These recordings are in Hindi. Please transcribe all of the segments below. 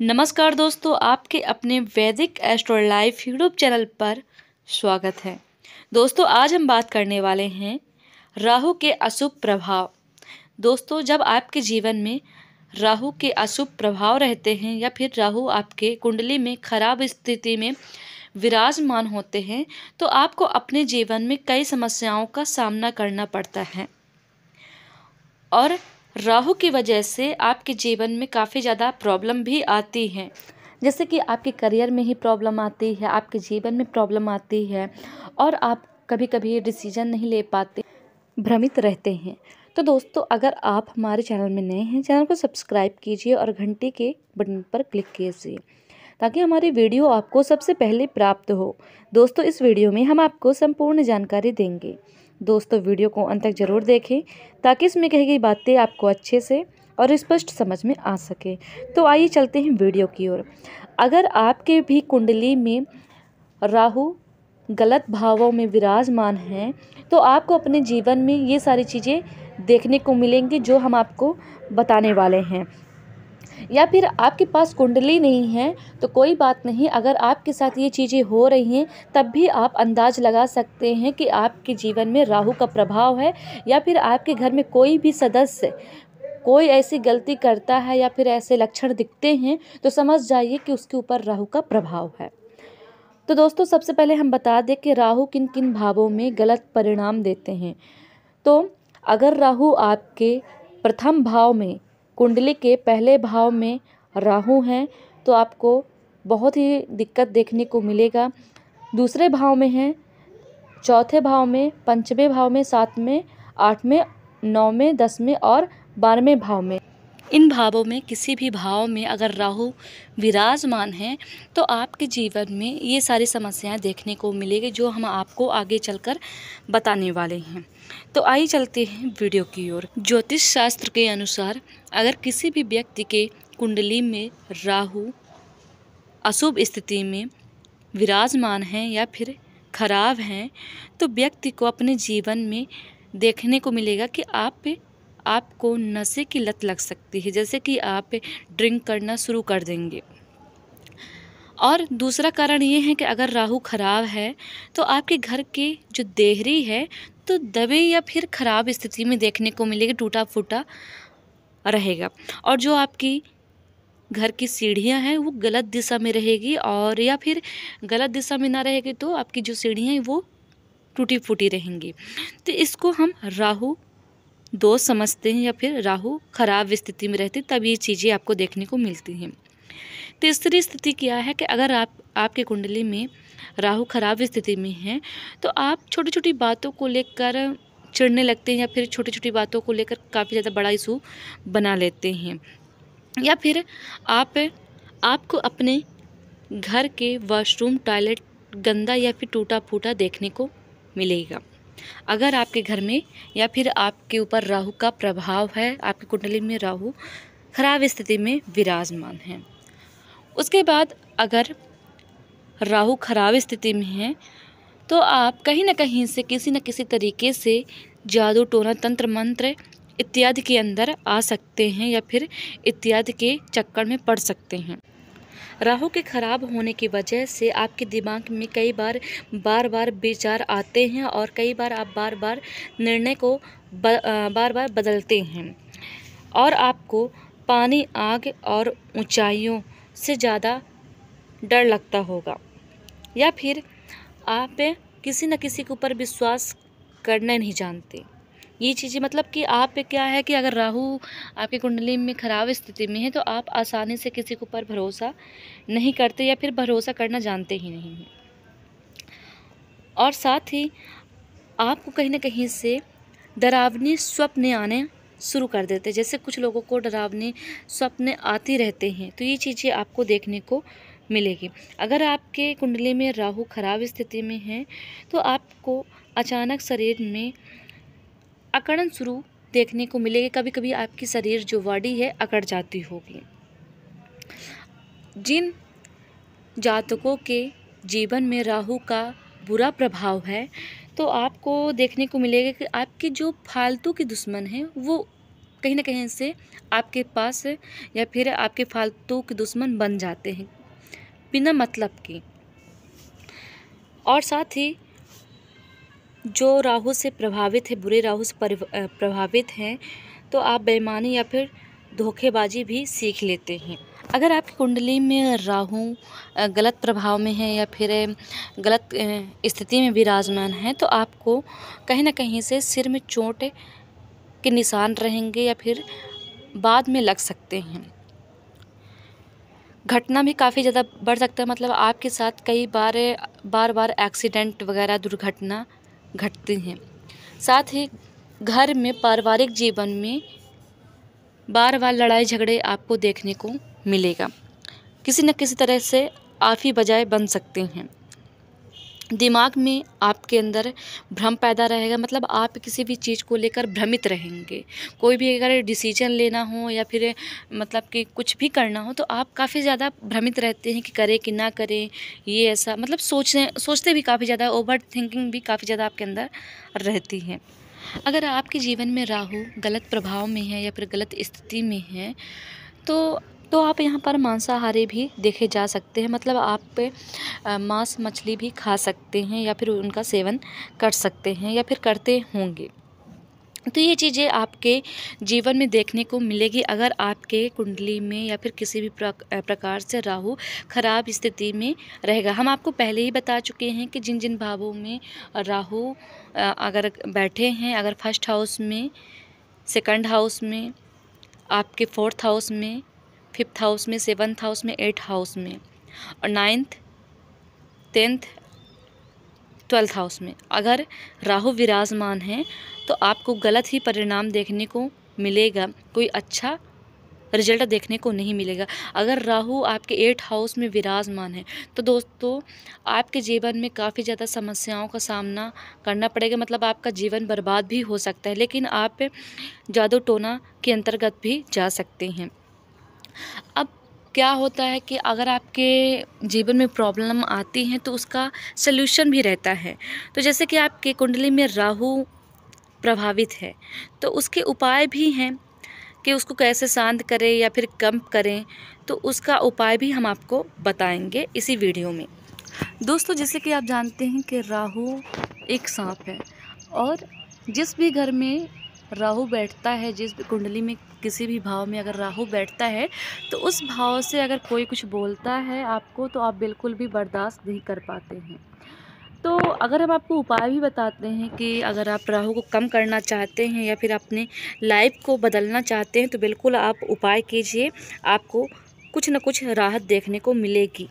नमस्कार दोस्तों आपके अपने वैदिक एस्ट्रो लाइफ यूट्यूब चैनल पर स्वागत है दोस्तों आज हम बात करने वाले हैं राहु के अशुभ प्रभाव दोस्तों जब आपके जीवन में राहु के अशुभ प्रभाव रहते हैं या फिर राहु आपके कुंडली में खराब स्थिति में विराजमान होते हैं तो आपको अपने जीवन में कई समस्याओं का सामना करना पड़ता है और राहु की वजह से आपके जीवन में काफ़ी ज़्यादा प्रॉब्लम भी आती हैं जैसे कि आपके करियर में ही प्रॉब्लम आती है आपके जीवन में प्रॉब्लम आती है और आप कभी कभी डिसीजन नहीं ले पाते भ्रमित रहते हैं तो दोस्तों अगर आप हमारे चैनल में नए हैं चैनल को सब्सक्राइब कीजिए और घंटे के बटन पर क्लिक कीजिए ताकि हमारी वीडियो आपको सबसे पहले प्राप्त हो दोस्तों इस वीडियो में हम आपको संपूर्ण जानकारी देंगे दोस्तों वीडियो को अंत तक ज़रूर देखें ताकि इसमें कही गई बातें आपको अच्छे से और स्पष्ट समझ में आ सके तो आइए चलते हैं वीडियो की ओर अगर आपके भी कुंडली में राहु गलत भावों में विराजमान हैं तो आपको अपने जीवन में ये सारी चीज़ें देखने को मिलेंगी जो हम आपको बताने वाले हैं या फिर आपके पास कुंडली नहीं है तो कोई बात नहीं अगर आपके साथ ये चीज़ें हो रही हैं तब भी आप अंदाज लगा सकते हैं कि आपके जीवन में राहु का प्रभाव है या फिर आपके घर में कोई भी सदस्य कोई ऐसी गलती करता है या फिर ऐसे लक्षण दिखते हैं तो समझ जाइए कि उसके ऊपर राहु का प्रभाव है तो दोस्तों सबसे पहले हम बता दें कि राहु किन किन भावों में गलत परिणाम देते हैं तो अगर राहु आपके प्रथम भाव में कुंडली के पहले भाव में राहु हैं तो आपको बहुत ही दिक्कत देखने को मिलेगा दूसरे भाव में है चौथे भाव में पंचमें भाव में सातवें आठवें नौवें दसवें और बारहवें भाव में इन भावों में किसी भी भाव में अगर राहु विराजमान है तो आपके जीवन में ये सारी समस्याएं देखने को मिलेगी जो हम आपको आगे चलकर बताने वाले हैं तो आइए चलते हैं वीडियो की ओर ज्योतिष शास्त्र के अनुसार अगर किसी भी व्यक्ति के कुंडली में राहु अशुभ स्थिति में विराजमान हैं या फिर खराब हैं तो व्यक्ति को अपने जीवन में देखने को मिलेगा कि आप पे आपको नशे की लत लग सकती है जैसे कि आप ड्रिंक करना शुरू कर देंगे और दूसरा कारण ये है कि अगर राहु ख़राब है तो आपके घर के जो देहरी है तो दबे या फिर ख़राब स्थिति में देखने को मिलेगी टूटा फूटा रहेगा और जो आपकी घर की सीढ़ियां हैं वो गलत दिशा में रहेगी और या फिर गलत दिशा में ना रहेगी तो आपकी जो सीढ़ियां हैं वो टूटी फूटी रहेंगी तो इसको हम राहु दोस्त समझते हैं या फिर राहु खराब स्थिति में रहती तब ये चीज़ें आपको देखने को मिलती हैं तीसरी स्थिति क्या है कि अगर आप आपके कुंडली में राहु खराब स्थिति में है तो आप छोटी छोटी बातों को लेकर चिड़ने लगते हैं या फिर छोटी छोटी बातों को लेकर काफ़ी ज़्यादा बड़ा इशू बना लेते हैं या फिर आप आपको अपने घर के वॉशरूम टॉयलेट गंदा या फिर टूटा फूटा देखने को मिलेगा अगर आपके घर में या फिर आपके ऊपर राहु का प्रभाव है आपकी कुंडली में राहु खराब स्थिति में विराजमान है उसके बाद अगर राहु खराब स्थिति में है तो आप कहीं ना कहीं से किसी न किसी तरीके से जादू टोना तंत्र मंत्र इत्यादि के अंदर आ सकते हैं या फिर इत्यादि के चक्कर में पड़ सकते हैं राहु के ख़राब होने की वजह से आपके दिमाग में कई बार बार बार विचार आते हैं और कई बार आप बार बार निर्णय को ब, बार बार बदलते हैं और आपको पानी आग और ऊंचाइयों से ज़्यादा डर लगता होगा या फिर आप किसी न किसी के ऊपर विश्वास करने नहीं जानते ये चीज़ें मतलब कि आप पे क्या है कि अगर राहु आपकी कुंडली में ख़राब स्थिति में है तो आप आसानी से किसी के ऊपर भरोसा नहीं करते या फिर भरोसा करना जानते ही नहीं हैं और साथ ही आपको कहीं ना कहीं से डरावनी स्वप्न आने शुरू कर देते हैं जैसे कुछ लोगों को डरावने स्वप्न आते रहते हैं तो ये चीज़ें आपको देखने को मिलेगी अगर आपके कुंडली में राहु खराब स्थिति में है तो आपको अचानक शरीर में अकड़न शुरू देखने को मिलेगी कभी कभी आपकी शरीर जो बॉडी है अकड़ जाती होगी जिन जातकों के जीवन में राहु का बुरा प्रभाव है तो आपको देखने को मिलेगा कि आपकी जो फालतू की दुश्मन है वो कहीं ना कहीं से आपके पास या फिर आपके फालतू के दुश्मन बन जाते हैं बिना मतलब के और साथ ही जो राहु से प्रभावित है बुरे राहु से प्रभावित हैं तो आप बेईमानी या फिर धोखेबाजी भी सीख लेते हैं अगर आपकी कुंडली में राहु गलत प्रभाव में है या फिर गलत स्थिति में विराजमान है तो आपको कहीं ना कहीं से सिर में चोट के निशान रहेंगे या फिर बाद में लग सकते हैं घटना भी काफ़ी ज़्यादा बढ़ सकता है मतलब आपके साथ कई बार बार बार एक्सीडेंट वगैरह दुर्घटना घटते हैं साथ ही घर में पारिवारिक जीवन में बार बार लड़ाई झगड़े आपको देखने को मिलेगा किसी न किसी तरह से आफी बजाय बन सकते हैं दिमाग में आपके अंदर भ्रम पैदा रहेगा मतलब आप किसी भी चीज़ को लेकर भ्रमित रहेंगे कोई भी अगर डिसीजन लेना हो या फिर मतलब कि कुछ भी करना हो तो आप काफ़ी ज़्यादा भ्रमित रहते हैं कि करें कि ना करें ये ऐसा मतलब सोचने सोचते भी काफ़ी ज़्यादा ओवर थिंकिंग भी काफ़ी ज़्यादा आपके अंदर रहती है अगर आपके जीवन में राहू गलत प्रभाव में है या फिर गलत स्थिति में है तो तो आप यहाँ पर मांसाहारी भी देखे जा सकते हैं मतलब आप मांस मछली भी खा सकते हैं या फिर उनका सेवन कर सकते हैं या फिर करते होंगे तो ये चीज़ें आपके जीवन में देखने को मिलेगी अगर आपके कुंडली में या फिर किसी भी प्रकार से राहु खराब स्थिति में रहेगा हम आपको पहले ही बता चुके हैं कि जिन जिन भावों में राहु अगर बैठे हैं अगर फर्स्ट हाउस में सेकंड हाउस में आपके फोर्थ हाउस में फिफ्थ हाउस में सेवन्थ हाउस में एट्थ हाउस में और नाइन्थ टेंथ ट्वेल्थ हाउस में अगर राहु विराजमान है तो आपको गलत ही परिणाम देखने को मिलेगा कोई अच्छा रिजल्ट देखने को नहीं मिलेगा अगर राहु आपके एट हाउस में विराजमान है तो दोस्तों आपके जीवन में काफ़ी ज़्यादा समस्याओं का सामना करना पड़ेगा मतलब आपका जीवन बर्बाद भी हो सकता है लेकिन आप जादू टोना के अंतर्गत भी जा सकते हैं अब क्या होता है कि अगर आपके जीवन में प्रॉब्लम आती हैं तो उसका सलूशन भी रहता है तो जैसे कि आपके कुंडली में राहु प्रभावित है तो उसके उपाय भी हैं कि उसको कैसे शांत करें या फिर कम करें तो उसका उपाय भी हम आपको बताएंगे इसी वीडियो में दोस्तों जैसे कि आप जानते हैं कि राहु एक सांप है और जिस भी घर में राहु बैठता है जिस भी कुंडली में किसी भी भाव में अगर राहु बैठता है तो उस भाव से अगर कोई कुछ बोलता है आपको तो आप बिल्कुल भी बर्दाश्त नहीं कर पाते हैं तो अगर हम आपको उपाय भी बताते हैं कि अगर आप राहु को कम करना चाहते हैं या फिर अपने लाइफ को बदलना चाहते हैं तो बिल्कुल आप उपाय कीजिए आपको कुछ ना कुछ राहत देखने को मिलेगी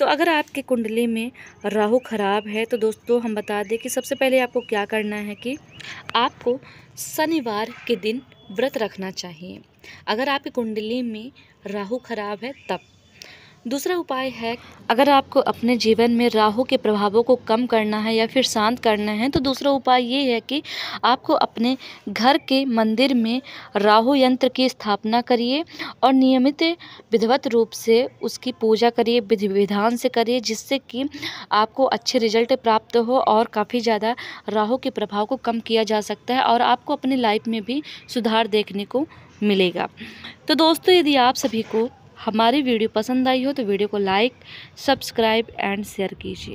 तो अगर आपके कुंडली में राहु ख़राब है तो दोस्तों हम बता दें कि सबसे पहले आपको क्या करना है कि आपको शनिवार के दिन व्रत रखना चाहिए अगर आपकी कुंडली में राहु खराब है तब दूसरा उपाय है अगर आपको अपने जीवन में राहु के प्रभावों को कम करना है या फिर शांत करना है तो दूसरा उपाय ये है कि आपको अपने घर के मंदिर में राहु यंत्र की स्थापना करिए और नियमित विधिवत रूप से उसकी पूजा करिए विधि विधान से करिए जिससे कि आपको अच्छे रिजल्ट प्राप्त हो और काफ़ी ज़्यादा राहु के प्रभाव को कम किया जा सकता है और आपको अपनी लाइफ में भी सुधार देखने को मिलेगा तो दोस्तों यदि आप सभी को हमारी वीडियो पसंद आई हो तो वीडियो को लाइक सब्सक्राइब एंड शेयर कीजिए